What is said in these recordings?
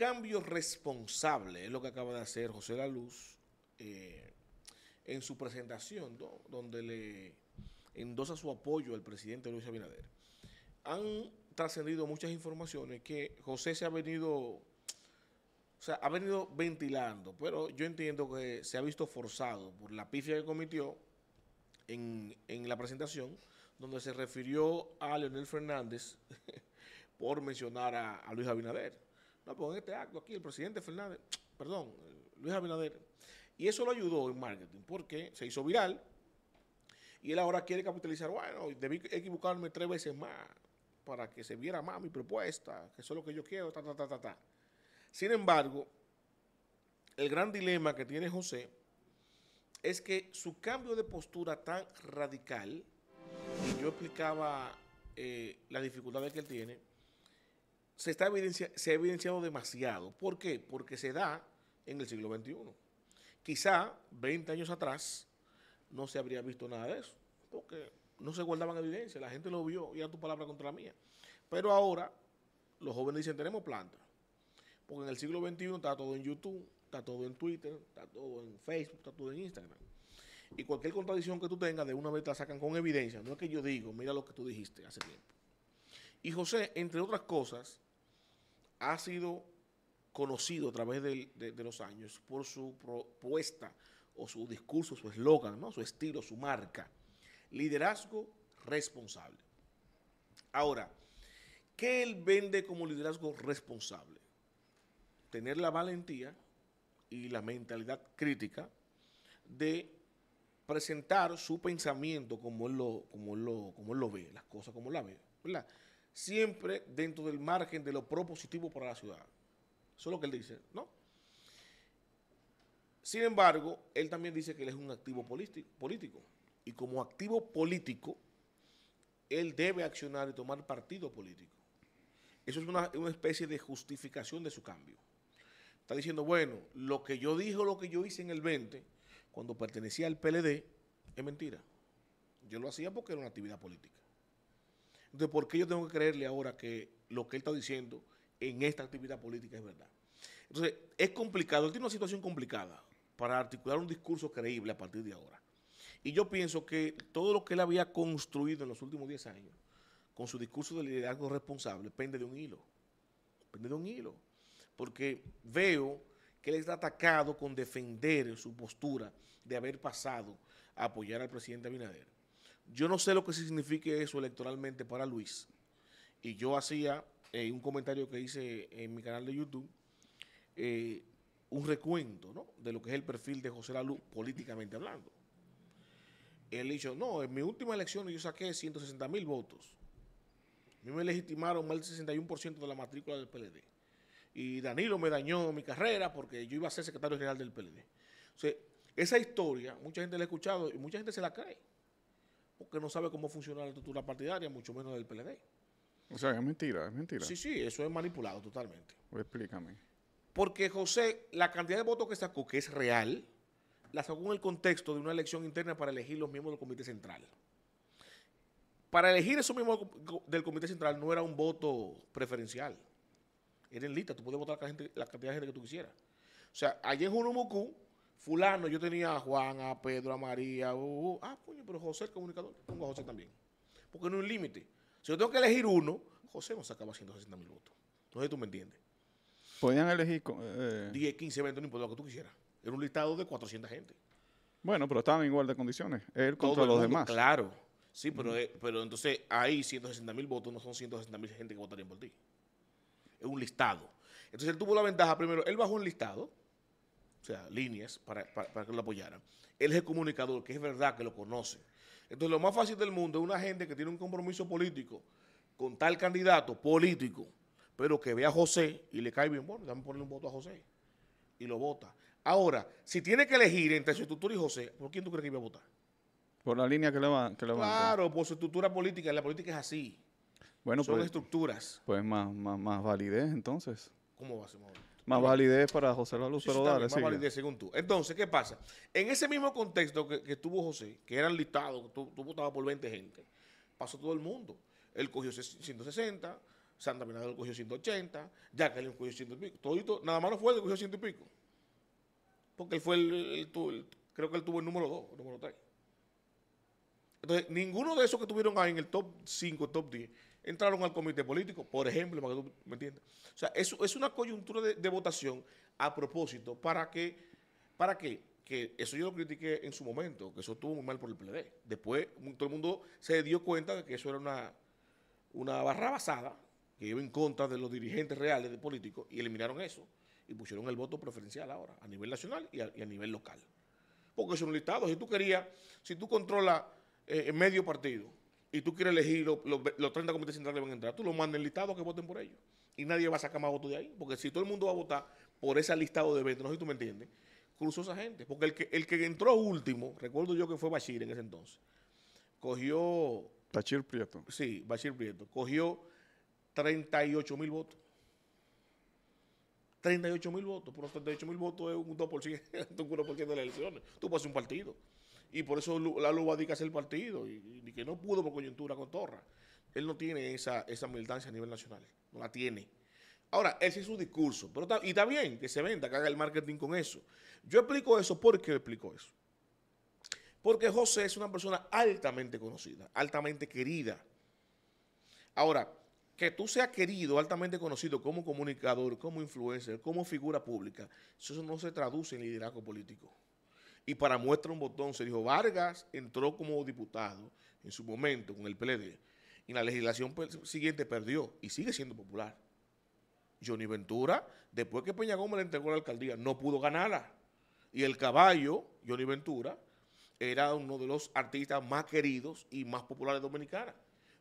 cambio responsable es lo que acaba de hacer José La Luz eh, en su presentación, donde le endosa su apoyo al presidente Luis Abinader. Han trascendido muchas informaciones que José se ha venido, o sea, ha venido ventilando, pero yo entiendo que se ha visto forzado por la pifia que cometió en, la presentación, donde se refirió a Leonel Fernández por mencionar a Luis Abinader. No, en este acto aquí el presidente Fernández, perdón, Luis Abinader. Y eso lo ayudó en marketing porque se hizo viral y él ahora quiere capitalizar. Bueno, debí equivocarme tres veces más para que se viera más mi propuesta, que eso es lo que yo quiero, ta, ta, ta, ta, Sin embargo, el gran dilema que tiene José es que su cambio de postura tan radical, yo explicaba eh, las dificultades que él tiene, se, está se ha evidenciado demasiado. ¿Por qué? Porque se da en el siglo XXI. Quizá 20 años atrás no se habría visto nada de eso, porque no se guardaban evidencia, la gente lo vio y era tu palabra contra la mía. Pero ahora los jóvenes dicen, tenemos planta, porque en el siglo XXI está todo en YouTube, está todo en Twitter, está todo en Facebook, está todo en Instagram. Y cualquier contradicción que tú tengas, de una vez te la sacan con evidencia. No es que yo digo, mira lo que tú dijiste hace tiempo. Y José, entre otras cosas, ha sido conocido a través de, los años por su propuesta o su discurso, su eslogan, su estilo, su marca. Liderazgo responsable. Ahora, ¿qué él vende como liderazgo responsable? Tener la valentía y la mentalidad crítica de presentar su pensamiento como él lo, como lo, como él ve, las cosas como la ve, ¿verdad? siempre dentro del margen de lo propositivo para la ciudad. Eso es lo que él dice, ¿no? Sin embargo, él también dice que él es un activo político. Y como activo político, él debe accionar y tomar partido político. Eso es una, especie de justificación de su cambio. Está diciendo, bueno, lo que yo dije o lo que yo hice en el 20, cuando pertenecía al PLD, es mentira. Yo lo hacía porque era una actividad política. Entonces, ¿por qué yo tengo que creerle ahora que lo que él está diciendo en esta actividad política es verdad? Entonces, es complicado, él tiene una situación complicada para articular un discurso creíble a partir de ahora. Y yo pienso que todo lo que él había construido en los últimos 10 años, con su discurso de liderazgo responsable, pende de un hilo. Pende de un hilo. Porque veo que él está atacado con defender su postura de haber pasado a apoyar al presidente Abinader. Yo no sé lo que signifique eso electoralmente para Luis. Y yo hacía en eh, un comentario que hice en mi canal de YouTube, eh, un recuento de lo que es el perfil de José Lalu políticamente hablando. Él dijo, no, en mi última elección yo saqué 160 mil votos. A mí me legitimaron más del 61% de la matrícula del PLD. Y Danilo me dañó mi carrera porque yo iba a ser secretario general del PLD. O sea, esa historia mucha gente la ha escuchado y mucha gente se la cree porque no sabe cómo funciona la estructura partidaria, mucho menos del PLD. O sea, es mentira, es mentira. Sí, sí, eso es manipulado totalmente. Pues explícame. Porque José, la cantidad de votos que sacó, que es real, la sacó en el contexto de una elección interna para elegir los miembros del Comité Central. Para elegir esos miembros del Comité Central no era un voto preferencial. Era en lista, tú podías votar la, cantidad de gente que tú quisieras. O sea, allí en Jurumucú Fulano, yo tenía a Juan, a Pedro, a María. Uh, uh, uh. ah, pero José el comunicador, pongo a José también. Porque no hay un límite. Si yo tengo que elegir uno, José nos sacaba 160 mil votos. Entonces tú me entiendes. Podían elegir 10, 15, 20, no importa lo que tú quisieras. Era un listado de 400 gente. Bueno, pero estaban en igual de condiciones. Él contra los demás. Claro. Sí, pero, eh, pero entonces ahí 160 mil votos no son 160 mil gente que votarían por ti. Es un listado. Entonces él tuvo la ventaja, primero, él bajó un listado o sea, líneas para, que lo apoyaran. Él es el comunicador, que es verdad que lo conoce. Entonces, lo más fácil del mundo es una gente que tiene un compromiso político con tal candidato político, pero que ve a José y le cae bien, bueno, dame ponerle un voto a José y lo vota. Ahora, si tiene que elegir entre su estructura y José, ¿por quién tú crees que iba a votar? Por la línea que le, va, a Claro, por su estructura política. La política es así. Bueno, Son pues, estructuras. Pues más, más, más validez entonces. ¿Cómo va a ser más más validez para José Lalo Dale. Más validez, según tú. Entonces, ¿qué pasa? En ese mismo contexto que, que tuvo José, que eran listados, tú, tú votabas por 20 gente, pasó todo el mundo. Él cogió 160, Santa Bernardo cogió 180, Jacqueline cogió 100 y pico. Todito, nada más no fue él cogió 100 y pico. Porque él fue el, el creo que él tuvo el número 2, el número 3. Entonces, ninguno de esos que tuvieron ahí en el top 5, top 10, entraron al comité político, por ejemplo, para me entiendas. O sea, eso es una coyuntura de, votación a propósito para que, para que, que eso yo lo critiqué en su momento, que eso estuvo muy mal por el PLD. E. Después todo el mundo se dio cuenta de que eso era una, una barra basada que iba en contra de los dirigentes reales de políticos y eliminaron eso y pusieron el voto preferencial ahora a nivel nacional y a, nivel local. Porque son listados. Si tú querías, si tú controlas eh, en medio partido y tú quieres elegir los 30 comités centrales que van a entrar, tú los mandas listado que voten por ellos. Y nadie va a sacar más votos de ahí. Porque si todo el mundo va a votar por ese listado de 20, no sé si tú me entiendes, cruzó esa gente. Porque el que, el que entró último, recuerdo yo que fue Bachir en ese entonces, cogió... Bachir Prieto. Sí, Bachir Prieto. Cogió 38 mil votos. 38 mil votos, pero 38 mil votos es un 2%, un 1% de las elecciones. Tú puedes un partido. Y por eso la loba es el partido. Y, que no pudo por coyuntura con Torra. Él no tiene esa, esa militancia a nivel nacional. No la tiene. Ahora, ese es su discurso. y está bien que se venda, que haga el marketing con eso. Yo explico eso. ¿Por qué explico eso? Porque José es una persona altamente conocida, altamente querida. Ahora, que tú seas querido, altamente conocido como comunicador, como influencer, como figura pública, eso no se traduce en liderazgo político. Y para muestra un botón, se dijo Vargas entró como diputado en su momento con el PLD. Y en la legislación siguiente perdió y sigue siendo popular. Johnny Ventura, después que Peña Gómez le entregó la alcaldía, no pudo ganarla. Y el caballo, Johnny Ventura, era uno de los artistas más queridos y más populares dominicanas.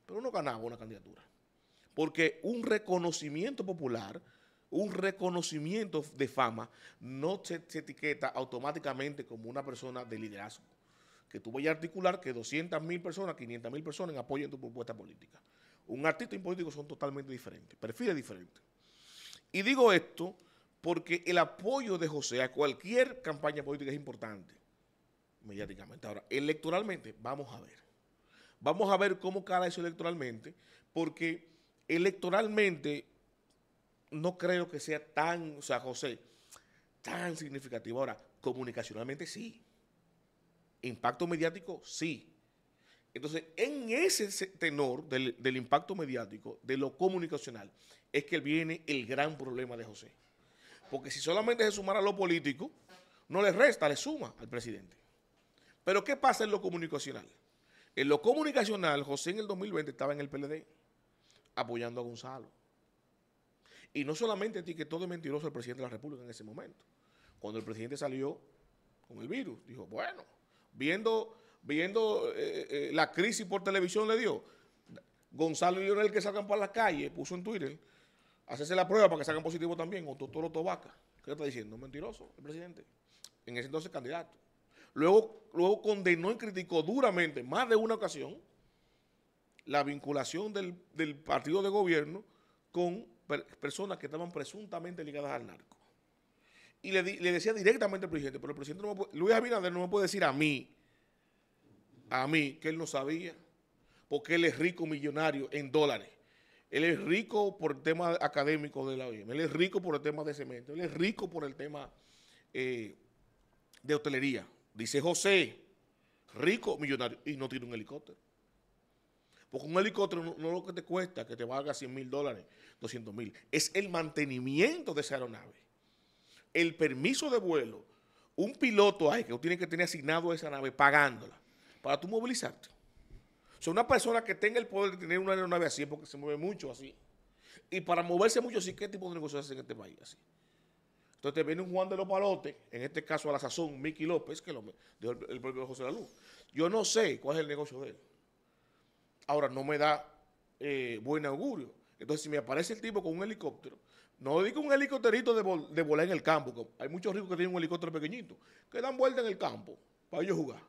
Pero no ganaba una candidatura. Porque un reconocimiento popular un reconocimiento de fama, no se, etiqueta automáticamente como una persona de liderazgo. Que tú vayas a articular que 200 mil personas, 500 mil personas apoyen tu propuesta política. Un artista y un político son totalmente diferentes, perfiles diferentes. Y digo esto porque el apoyo de José a cualquier campaña política es importante, mediáticamente. Ahora, electoralmente, vamos a ver. Vamos a ver cómo cada eso electoralmente, porque electoralmente no creo que sea tan, o sea, José, tan significativo. Ahora, comunicacionalmente sí. Impacto mediático sí. Entonces, en ese tenor del, del, impacto mediático, de lo comunicacional, es que viene el gran problema de José. Porque si solamente se sumara a lo político, no le resta, le suma al presidente. Pero ¿qué pasa en lo comunicacional? En lo comunicacional, José en el 2020 estaba en el PLD apoyando a Gonzalo. Y no solamente etiquetó de mentiroso el presidente de la República en ese momento. Cuando el presidente salió con el virus, dijo, bueno, viendo, viendo eh, eh, la crisis por televisión le dio. Gonzalo y Lionel que salgan para la calle, puso en Twitter, hacerse la prueba para que salgan positivo también, o Totoro Tobaca. ¿Qué está diciendo? Mentiroso el presidente. En ese entonces candidato. Luego, luego condenó y criticó duramente, más de una ocasión, la vinculación del, del partido de gobierno con personas que estaban presuntamente ligadas al narco. Y le, decía directamente al presidente, pero el presidente no me puede, Luis Abinader no me puede decir a mí, a mí, que él no sabía, porque él es rico millonario en dólares. Él es rico por el tema académico de la OIM, él es rico por el tema de cemento, él es rico por el tema eh, de hotelería. Dice José, rico millonario, y no tiene un helicóptero. Porque un helicóptero no, es lo que te cuesta, que te valga 100 mil dólares, 200 mil. Es el mantenimiento de esa aeronave. El permiso de vuelo. Un piloto hay que tiene que tener asignado a esa nave pagándola para tú movilizarte. O sea, una persona que tenga el poder de tener una aeronave así porque se mueve mucho así. Y para moverse mucho así, ¿qué tipo de negocios hace en este país así? Entonces te viene un Juan de los Palotes, en este caso a la sazón, Mickey López, que lo el, propio José La Luz. Yo no sé cuál es el negocio de él. Ahora, no me da eh, buen augurio. Entonces, si me aparece el tipo con un helicóptero, no digo un helicópterito de, volar en el campo, hay muchos ricos que tienen un helicóptero pequeñito, que dan vuelta en el campo para ellos jugar,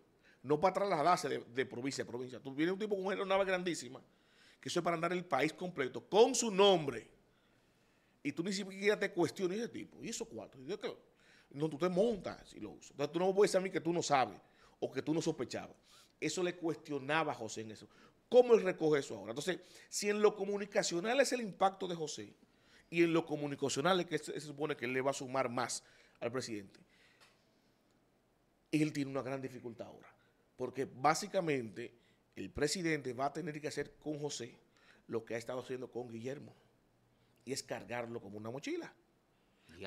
no para trasladarse de, de provincia a provincia. Tú vienes un tipo con una aeronave grandísima, que eso es para andar el país completo, con su nombre. Y tú ni siquiera te cuestiones ese tipo. ¿Y eso cuatro? No, tú te montas y lo usas. Entonces tú no puedes decir a mí que tú no sabes o que tú no sospechabas. Eso le cuestionaba a José en eso. ¿Cómo él recoge eso ahora? Entonces, si en lo comunicacional es el impacto de José y en lo comunicacional es que se, supone que él le va a sumar más al presidente, él tiene una gran dificultad ahora. Porque básicamente el presidente va a tener que hacer con José lo que ha estado haciendo con Guillermo. Y es cargarlo como una mochila.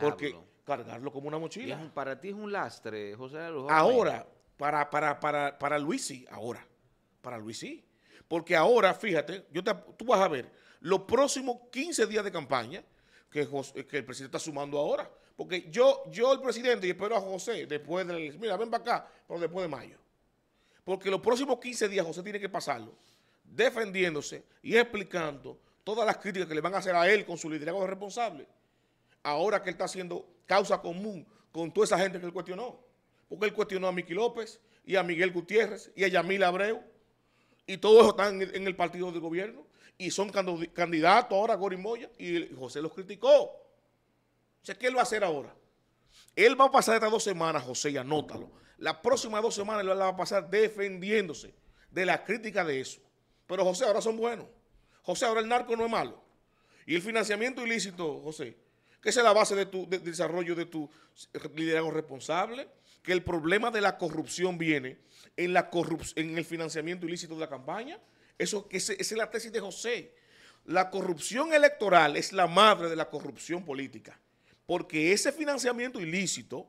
Porque cargarlo como una mochila. para ti es un lastre, José Ahora, para, para, para Luis sí, ahora. Para Luis sí. Porque ahora, fíjate, yo tú vas a ver los próximos 15 días de campaña eh, que, el presidente está sumando ahora. Porque yo, yo el presidente, y espero a José, después de mira, ven para acá, pero después de mayo. Porque los próximos 15 días José tiene que pasarlo defendiéndose y explicando todas las críticas que le van a hacer a él con su liderazgo responsable. Ahora que él está haciendo causa común con toda esa gente que él cuestionó. Porque él cuestionó a Miki López y a Miguel Gutiérrez y a Yamil Abreu y todo eso está en el, partido de gobierno. Y son candidatos ahora, Moya. y José los criticó. O sea, ¿qué él va a hacer ahora? Él va a pasar estas dos semanas, José, y anótalo. Las próximas dos semanas él va a pasar defendiéndose de la crítica de eso. Pero José, ahora son buenos. José, ahora el narco no es malo. Y el financiamiento ilícito, José, que es la base de tu desarrollo de tu liderazgo responsable que el problema de la corrupción viene en, la en el financiamiento ilícito de la campaña. Eso esa es la tesis de José. La corrupción electoral es la madre de la corrupción política, porque ese financiamiento ilícito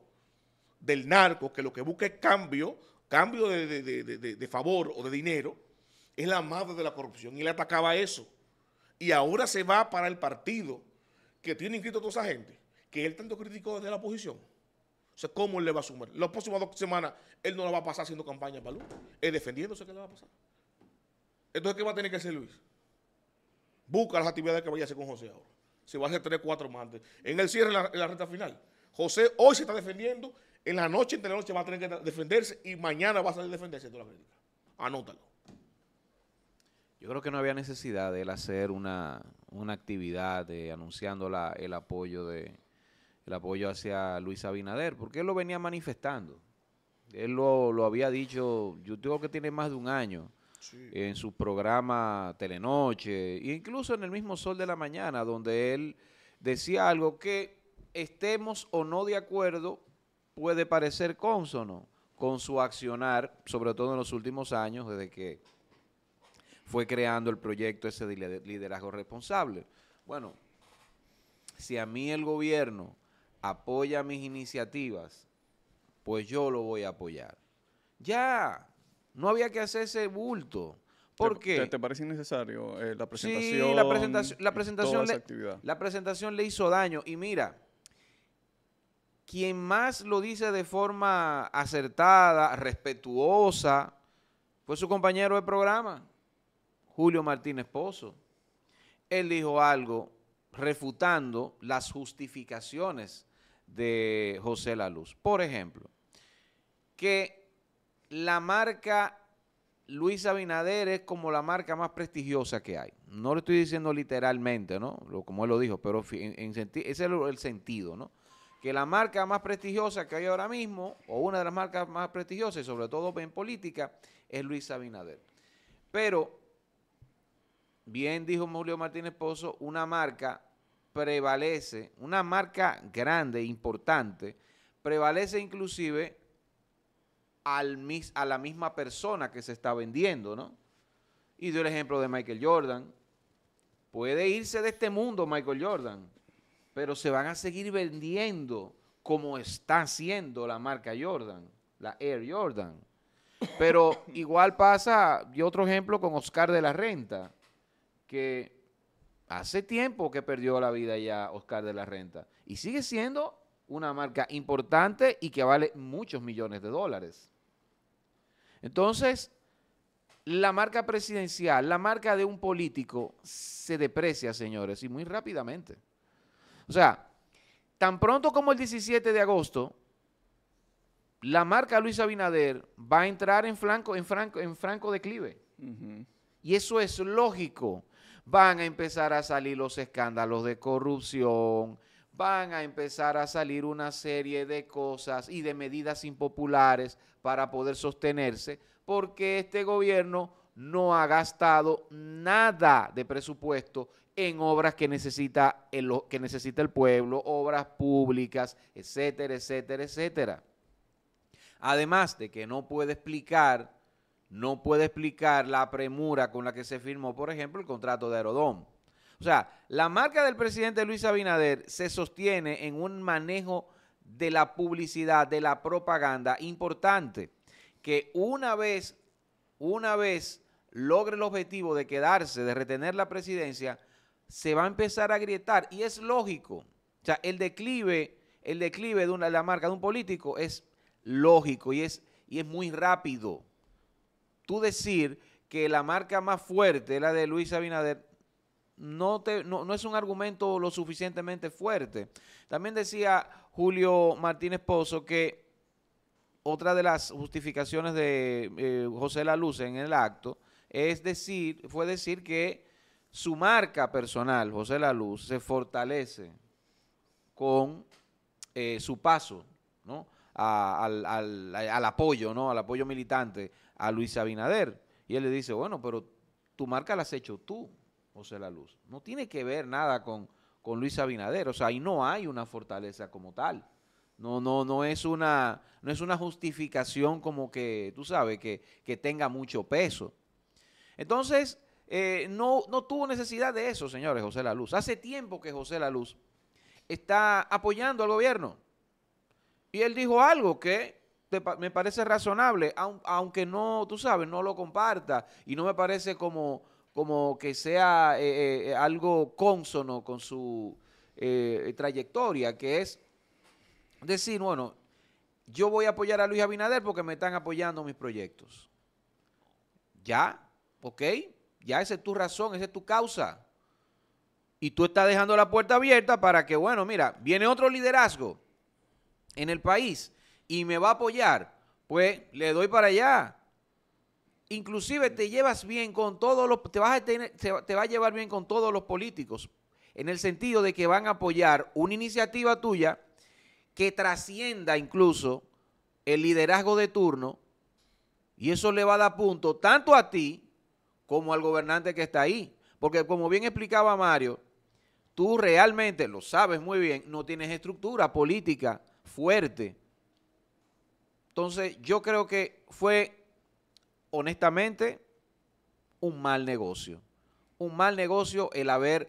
del narco, que lo que busca es cambio, cambio de, favor o de dinero, es la madre de la corrupción. Y le atacaba eso. Y ahora se va para el partido que tiene inscrito toda esa gente, que él tanto criticó desde la oposición. O sea, ¿cómo él le va a sumar? Las próximas dos semanas él no la va a pasar haciendo campaña para Luis. Es defendiéndose que le va a pasar. Entonces, ¿qué va a tener que hacer Luis? Busca las actividades que vaya a hacer con José ahora. Se va a hacer tres, cuatro más En el cierre, en la, renta final. José hoy se está defendiendo. En la noche, entre la noche va a tener que defenderse. Y mañana va a salir a defenderse la crítica. Anótalo. Yo creo que no había necesidad de él hacer una, una actividad de, anunciando el apoyo de, el apoyo hacia Luis Abinader, porque él lo venía manifestando. Él lo, había dicho, yo creo que tiene más de un año, en su programa Telenoche, e incluso en el mismo Sol de la Mañana, donde él decía algo que estemos o no de acuerdo, puede parecer consono con su accionar, sobre todo en los últimos años, desde que fue creando el proyecto ese de liderazgo responsable. Bueno, si a mí el gobierno apoya mis iniciativas, pues yo lo voy a apoyar. Ya, no había que hacer ese bulto. ¿Por ¿Te, qué? Te, parece innecesario eh, la presentación? Sí, la presentación, la la presentación le hizo daño. Y mira, quien más lo dice de forma acertada, respetuosa, fue su compañero de programa, Julio Martínez Pozo. Él dijo algo refutando las justificaciones de José Laluz. Por ejemplo, que la marca Luis Abinader es como la marca más prestigiosa que hay. No lo estoy diciendo literalmente, ¿no? como él lo dijo, pero en, ese es el, sentido, ¿no? Que la marca más prestigiosa que hay ahora mismo, o una de las marcas más prestigiosas, y sobre todo en política, es Luis Abinader. Pero, bien dijo Julio Martínez Pozo, una marca prevalece, una marca grande, importante, prevalece inclusive al a la misma persona que se está vendiendo, ¿no? Y dio el ejemplo de Michael Jordan. Puede irse de este mundo Michael Jordan, pero se van a seguir vendiendo como está haciendo la marca Jordan, la Air Jordan. Pero igual pasa, y otro ejemplo con Oscar de la Renta, que hace tiempo que perdió la vida ya Oscar de la Renta y sigue siendo una marca importante y que vale muchos millones de dólares. Entonces, la marca presidencial, la marca de un político se deprecia, señores, y muy rápidamente. O sea, tan pronto como el 17 de agosto, la marca Luis Abinader va a entrar en franco, en franco, en franco declive. Y eso es lógico van a empezar a salir los escándalos de corrupción, van a empezar a salir una serie de cosas y de medidas impopulares para poder sostenerse, porque este gobierno no ha gastado nada de presupuesto en obras que necesita el, que necesita el pueblo, obras públicas, etcétera, etcétera, etcétera. Además de que no puede explicar no puede explicar la premura con la que se firmó, por ejemplo, el contrato de Aerodón. O sea, la marca del presidente Luis Abinader se sostiene en un manejo de la publicidad, de la propaganda importante, que una vez, una vez logre el objetivo de quedarse, de retener la presidencia, se va a empezar a grietar y es lógico. O sea, el declive, el declive de la marca de un político es lógico y es, y es muy rápido tú decir que la marca más fuerte, la de Luis Abinader, no, no, es un argumento lo suficientemente fuerte. También decía Julio Martínez Pozo que otra de las justificaciones de eh, José José Luz en el acto es decir, fue decir que su marca personal, José Laluz, se fortalece con eh, su paso al, al apoyo, ¿no? al apoyo militante a Luis Abinader. Y él le dice, bueno, pero tu marca la has hecho tú, José La Luz. No tiene que ver nada con, Luis Abinader. O sea, ahí no hay una fortaleza como tal. No, no, no es una, no es una justificación como que, tú sabes, que, tenga mucho peso. Entonces, eh, no, no tuvo necesidad de eso, señores, José La Luz. Hace tiempo que José La Luz está apoyando al gobierno. Y él dijo algo que me parece razonable, aunque no, tú sabes, no lo comparta y no me parece como, como que sea eh, eh, eh, algo cónsono con su trayectoria, que es decir, bueno, yo voy a apoyar a Luis Abinader porque me están apoyando mis proyectos. Ya, ok, ya esa es tu razón, esa es tu causa. Y tú estás dejando la puerta abierta para que, bueno, mira, viene otro liderazgo en el país y me va a apoyar, pues le doy para allá. Inclusive te llevas bien con todos los, te vas a te va a llevar bien con todos los políticos, en el sentido de que van a apoyar una iniciativa tuya que trascienda incluso el liderazgo de turno y eso le va a dar punto tanto a ti como al gobernante que está ahí. Porque como bien explicaba Mario, tú realmente, lo sabes muy bien, no tienes estructura política fuerte entonces, yo creo que fue, honestamente, un mal negocio. Un mal negocio el haber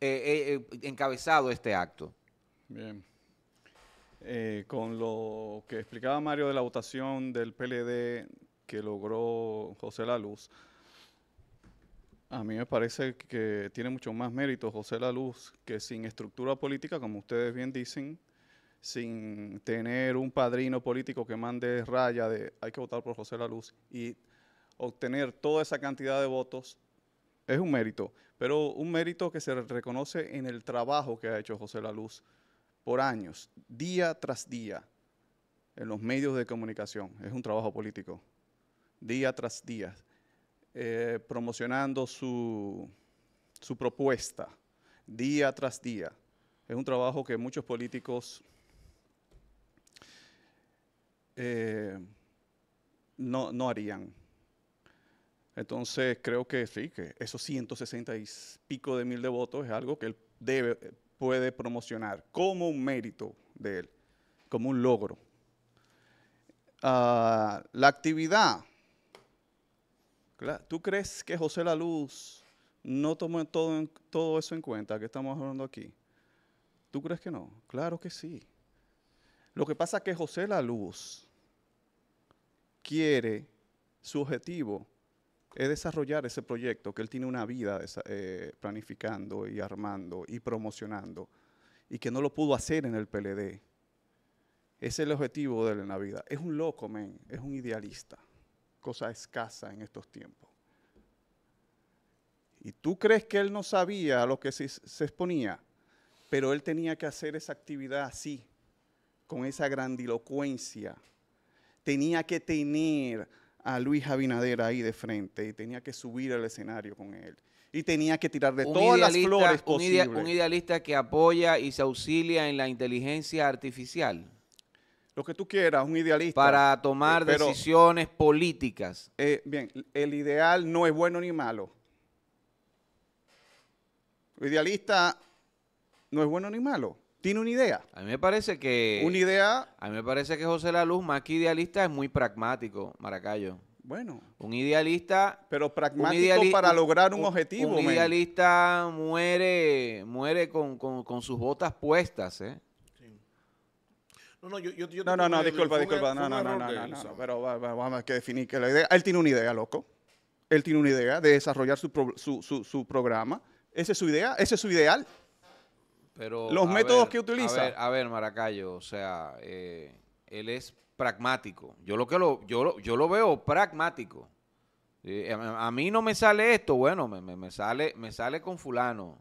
eh, eh, eh, encabezado este acto. Bien. con lo que explicaba Mario de la votación del PLD que logró José La Luz, a mí me parece que tiene mucho más mérito José La Luz que sin estructura política, como ustedes bien dicen, sin tener un padrino político que mande raya de hay que votar por José La Luz y obtener toda esa cantidad de votos es un mérito, pero un mérito que se reconoce en el trabajo que ha hecho José La Luz por años, día tras día, en los medios de comunicación. Es un trabajo político, día tras día, eh, promocionando su, su propuesta, día tras día. Es un trabajo que muchos políticos eh, no, no harían. Entonces creo que sí, que esos 160 y pico de mil devotos es algo que él debe, puede promocionar como un mérito de él, como un logro. Ah, la actividad. ¿Tú crees que José La Luz no tomó todo, todo eso en cuenta que estamos hablando aquí? ¿Tú crees que no? Claro que sí. Lo que pasa es que José la Luz quiere, su objetivo es desarrollar ese proyecto que él tiene una vida eh, planificando y armando y promocionando y que no lo pudo hacer en el PLD. Ese es el objetivo de él en la vida. Es un loco, men, es un idealista, cosa escasa en estos tiempos. Y tú crees que él no sabía lo que se exponía, pero él tenía que hacer esa actividad así, con esa grandilocuencia, tenía que tener a Luis Abinader ahí de frente y tenía que subir al escenario con él. Y tenía que tirar de todas las flores un un idealista que apoya y se auxilia en la inteligencia artificial. Lo que tú quieras, un idealista. Para tomar eh, decisiones políticas. Eh, bien, el ideal no es bueno ni malo. El idealista no es bueno ni malo. ¿Tiene una idea? A mí me parece que. Una idea. A mí me parece que José La Luz, más que idealista, es muy pragmático, Maracayo. Bueno. Un idealista. Pero pragmático para lograr un, objetivo. Un idealista muere, muere con, con, sus botas puestas, ¿eh? No, no, yo, no, no, e- e- no, disculpa, disculpa. No, no, no, no, no, Pero vamos a que definir que la idea. Él tiene una idea, loco. Él tiene una idea de desarrollar su, su, su, su programa. Esa es su idea, ese es su ideal los métodos que utiliza. A ver, Maracayo, o sea, eh, él es pragmático. Yo lo que lo, yo yo lo veo pragmático. Eh, a, mí no me sale esto, bueno, me, sale, me sale con fulano.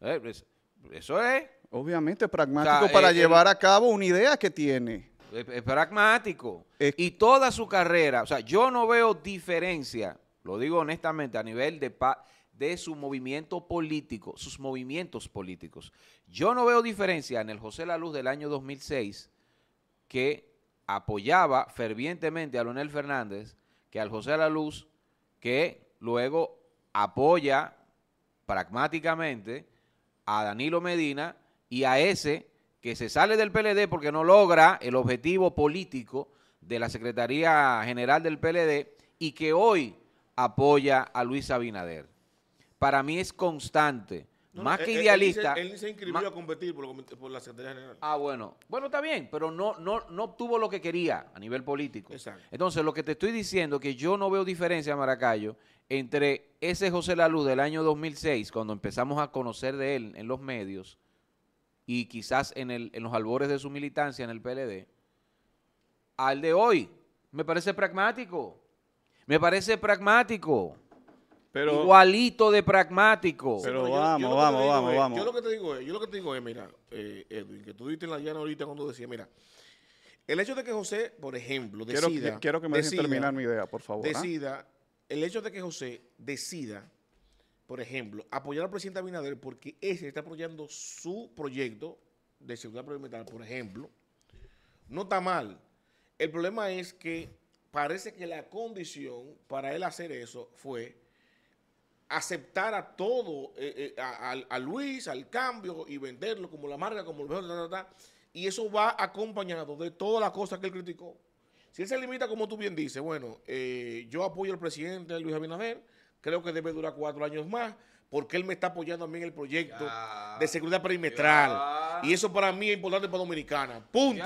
Eh, pues, eso es. Obviamente, pragmático para llevar a cabo una idea que tiene. Es, pragmático. y toda su carrera, o sea, yo no veo diferencia, lo digo honestamente, a nivel de, pa, de su movimiento político, sus movimientos políticos. Yo no veo diferencia en el José Laluz del año 2006 que apoyaba fervientemente a Leonel Fernández que al José La que luego apoya pragmáticamente a Danilo Medina y a ese que se sale del PLD porque no logra el objetivo político de la Secretaría General del PLD y que hoy apoya a Luis Abinader para mí es constante. más eh, que idealista. Él, se inscribió a competir por, la Secretaría General. Ah, bueno. Bueno, está bien, pero no, no, no obtuvo lo que quería a nivel político. Exacto. Entonces, lo que te estoy diciendo que yo no veo diferencia, Maracayo, entre ese José Laluz del año 2006, cuando empezamos a conocer de él en los medios, y quizás en, en los albores de su militancia en el PLD, al de hoy. Me parece pragmático. Me parece pragmático igualito de pragmático. Pero vamos, vamos, vamos, vamos. Yo lo que te digo es, yo lo que te digo es, mira, eh, Edwin, que tú diste en la llana ahorita cuando decías, mira, el hecho de que José, por ejemplo, decida... Quiero, que me dejen terminar mi idea, por favor. ¿ah? Decida, el hecho de que José decida, por ejemplo, apoyar al presidente Abinader porque ese está apoyando su proyecto de seguridad provincial, por ejemplo, no está mal. El problema es que parece que la condición para él hacer eso fue aceptar a todo, eh, eh, a, Luis, al cambio y venderlo como la marca, como el mejor, y eso va acompañado de todas las cosas que él criticó. Si él se limita, como tú bien dices, bueno, eh, yo apoyo al presidente Luis Abinader, creo que debe durar cuatro años más, porque él me está apoyando a mí en el proyecto de seguridad perimetral. Y eso para mí es importante para Dominicana. Punto.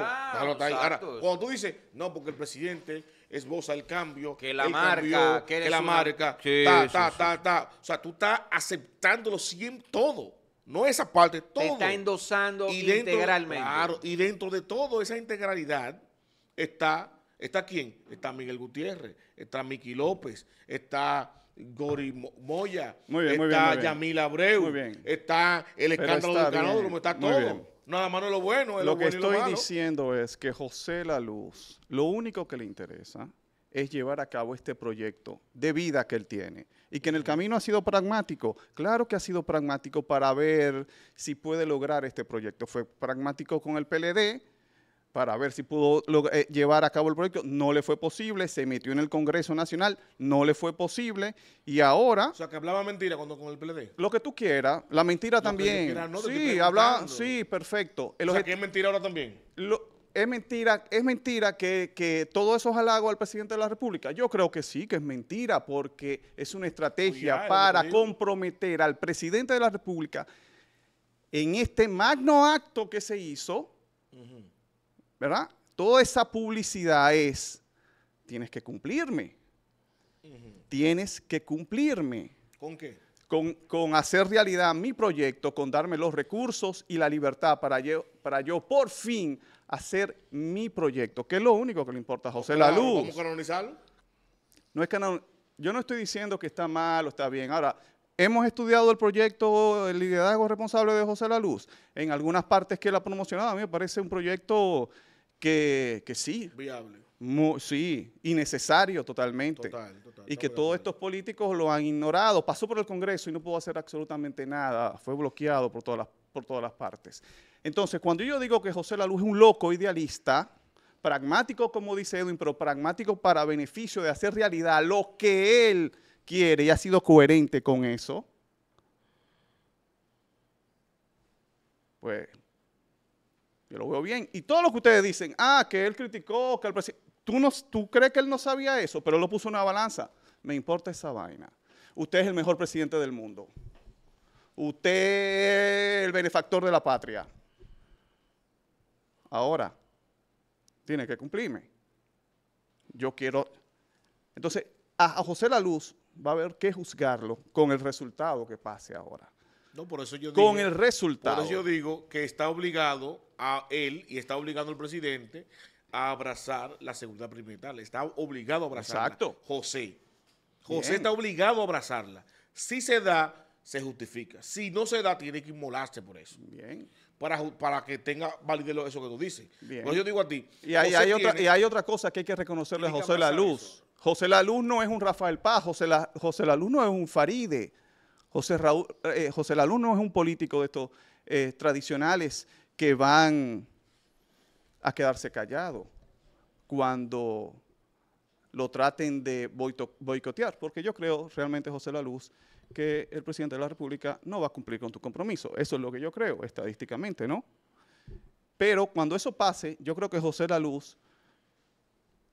cuando tú dices, no, porque el presidente esboza el cambio. Que la marca. que, la marca. ta, ta, ta, ta. O sea, tú estás aceptándolo siempre todo. No esa parte, todo. Te está endosando integralmente. Claro, y dentro de todo esa integralidad está, ¿está quién? Está Miguel Gutiérrez, está Miki López, está Gori Moya, está Yamila Yamil Abreu, está el escándalo del canódromo, está todo. Nada más no lo bueno. lo, que estoy diciendo es que José La Luz, lo único que le interesa es llevar a cabo este proyecto de vida que él tiene. Y que en el camino ha sido pragmático. Claro que ha sido pragmático para ver si puede lograr este proyecto. Fue pragmático con el PLD, para ver si pudo eh, llevar a cabo el proyecto. No le fue posible, se metió en el Congreso Nacional, no le fue posible y ahora... O sea, que hablaba mentira cuando con el PLD. Lo que tú quieras, la mentira también. sí, hablaba, sí, perfecto. o sea, que es mentira ahora también. es mentira, es mentira que, todo eso esos al presidente de la República. Yo creo que sí, que es mentira, porque es una estrategia para ¿eh? comprometer al presidente de la República en este magno acto que se hizo. ¿verdad? Toda esa publicidad es, tienes que cumplirme. Tienes que cumplirme. ¿Con qué? Con, hacer realidad mi proyecto, con darme los recursos y la libertad para yo, para yo por fin hacer mi proyecto, que es lo único que le importa a José La Luz. ¿Cómo canonizarlo? No es canon yo no estoy diciendo que está mal o está bien. Ahora, hemos estudiado el proyecto El liderazgo responsable de José La Luz. En algunas partes que él ha promocionado, a mí me parece un proyecto que, sí. Viable. sí, innecesario totalmente. y que todos estos políticos lo han ignorado. Pasó por el Congreso y no pudo hacer absolutamente nada. Fue bloqueado por todas las, por todas las partes. Entonces, cuando yo digo que José Laluz es un loco idealista, pragmático como dice Edwin, pero pragmático para beneficio de hacer realidad lo que él quiere y ha sido coherente con eso, pues yo lo veo bien. Y todo lo que ustedes dicen, ah, que él criticó, que el presidente... Tú, no, tú crees que él no sabía eso, pero lo puso en una balanza. Me importa esa vaina. Usted es el mejor presidente del mundo. Usted es el benefactor de la patria. Ahora, tiene que cumplirme. Yo quiero... Entonces, a, José La Luz va a haber que juzgarlo con el resultado que pase ahora. No, por eso yo con el resultado. Por eso yo digo que está obligado a él y está obligando al presidente a abrazar la seguridad le Está obligado a abrazarla. Exacto. José. José está obligado a abrazarla. Si se da, se justifica. Si no se da, tiene que inmolarse por eso. Bien. Para, para que tenga validez eso que tú dices. Bien. yo digo a ti. Y hay, otra, y hay otra cosa que hay que reconocerle a José Laluz José Laluz no es un Rafael Paz, José La, José no es un Faride, José, Raúl, eh, José La no es un político de estos eh, tradicionales que van a quedarse callados cuando lo traten de boicotear, porque yo creo realmente, José La Luz, que el presidente de la República no va a cumplir con tu compromiso. Eso es lo que yo creo, estadísticamente, ¿no? Pero cuando eso pase, yo creo que José La Luz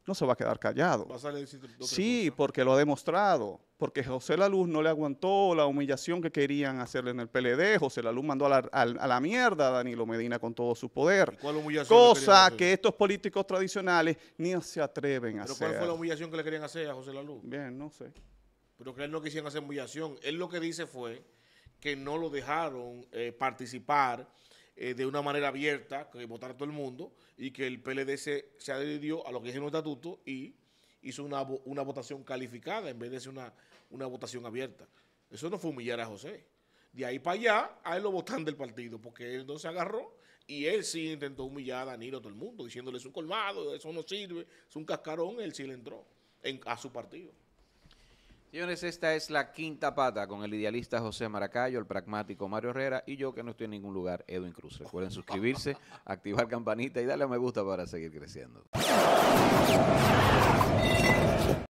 no se va a quedar callado. Va a salir sí, porque lo ha demostrado porque José Laluz no le aguantó la humillación que querían hacerle en el PLD. José Laluz mandó a la, mierda a Danilo Medina con todo su poder. Cuál humillación cosa que estos políticos tradicionales ni se atreven a hacer. ¿Pero cuál fue la humillación que le querían hacer a José Laluz? Bien, no sé. Pero que él no quisiera hacer humillación. Él lo que dice fue que no lo dejaron eh, participar eh, de una manera abierta, que votara todo el mundo, y que el PLD se, adhirió a lo que es un estatuto y hizo una, una votación calificada en vez de ser una, una votación abierta. Eso no fue humillar a José. De ahí para allá, a él lo votan del partido, porque él no se agarró y él sí intentó humillar a Danilo a todo el mundo, diciéndole es un colmado, eso no sirve, es un cascarón, él sí le entró a su partido. Señores, esta es la quinta pata con el idealista José Maracayo, el pragmático Mario Herrera y yo que no estoy en ningún lugar, Edwin Cruz. Recuerden suscribirse, activar campanita y darle a me gusta para seguir creciendo.